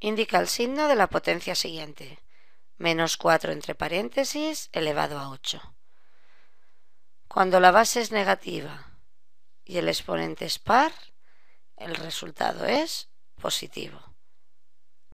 indica el signo de la potencia siguiente, menos 4 entre paréntesis elevado a 8. Cuando la base es negativa y el exponente es par, el resultado es positivo.